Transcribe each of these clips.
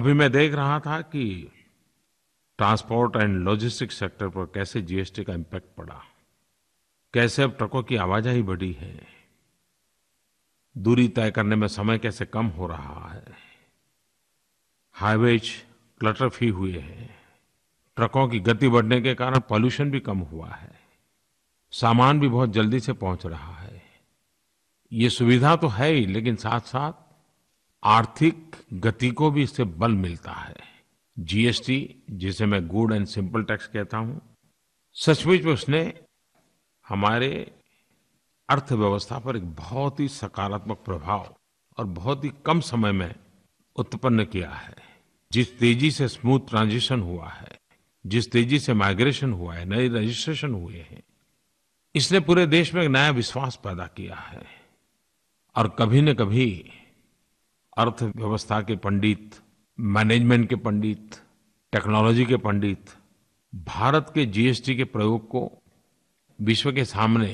अभी मैं देख रहा था कि ट्रांसपोर्ट एंड लॉजिस्टिक सेक्टर पर कैसे जीएसटी का इम्पैक्ट पड़ा कैसे अब ट्रकों की आवाजाही बढ़ी है दूरी तय करने में समय कैसे कम हो रहा है हाईवेज क्लटर फ्री हुए हैं ट्रकों की गति बढ़ने के कारण पॉल्यूशन भी कम हुआ है सामान भी बहुत जल्दी से पहुंच रहा है ये सुविधा तो है ही लेकिन साथ साथ आर्थिक गति को भी इससे बल मिलता है जीएसटी जिसे मैं गुड एंड सिंपल टैक्स कहता हूं सचमुच में उसने हमारे अर्थव्यवस्था पर एक बहुत ही सकारात्मक प्रभाव और बहुत ही कम समय में उत्पन्न किया है जिस तेजी से स्मूथ ट्रांजिशन हुआ है जिस तेजी से माइग्रेशन हुआ है नए रजिस्ट्रेशन हुए हैं इसने पूरे देश में एक नया विश्वास पैदा किया है और कभी न कभी अर्थव्यवस्था के पंडित मैनेजमेंट के पंडित टेक्नोलॉजी के पंडित भारत के जीएसटी के प्रयोग को विश्व के सामने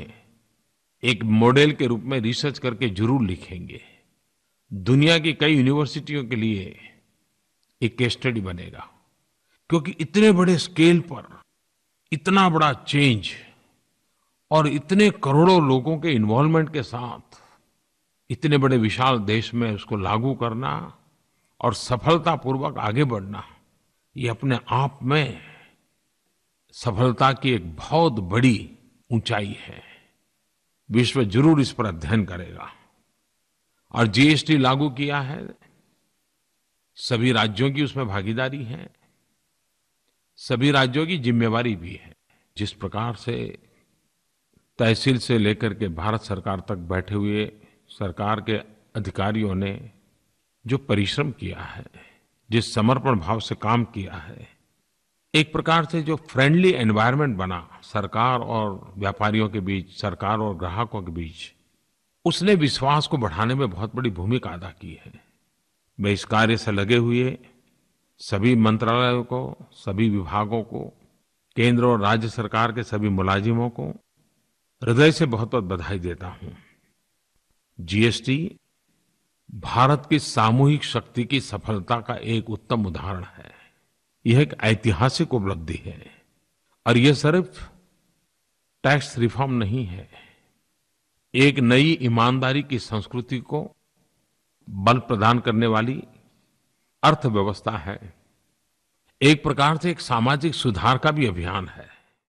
एक मॉडल के रूप में रिसर्च करके जरूर लिखेंगे दुनिया की कई यूनिवर्सिटियों के लिए एक केस स्टडी बनेगा क्योंकि इतने बड़े स्केल पर इतना बड़ा चेंज और इतने करोड़ों लोगों के इन्वॉल्वमेंट के साथ इतने बड़े विशाल देश में उसको लागू करना और सफलतापूर्वक आगे बढ़ना ये अपने आप में सफलता की एक बहुत बड़ी ऊंचाई है विश्व जरूर इस पर अध्ययन करेगा और जीएसटी लागू किया है सभी राज्यों की उसमें भागीदारी है सभी राज्यों की जिम्मेवारी भी है जिस प्रकार से तहसील से लेकर के भारत सरकार तक बैठे हुए सरकार के अधिकारियों ने जो परिश्रम किया है जिस समर्पण भाव से काम किया है एक प्रकार से जो फ्रेंडली एनवायरनमेंट बना सरकार और व्यापारियों के बीच सरकार और ग्राहकों के बीच उसने विश्वास को बढ़ाने में बहुत बड़ी भूमिका अदा की है मैं इस कार्य से लगे हुए सभी मंत्रालयों को सभी विभागों को केंद्र और राज्य सरकार के सभी मुलाजिमों को हृदय से बहुत बहुत बधाई देता हूँ जीएसटी भारत की सामूहिक शक्ति की सफलता का एक उत्तम उदाहरण है यह एक ऐतिहासिक उपलब्धि है और यह सिर्फ टैक्स रिफॉर्म नहीं है एक नई ईमानदारी की संस्कृति को बल प्रदान करने वाली अर्थव्यवस्था है एक प्रकार से एक सामाजिक सुधार का भी अभियान है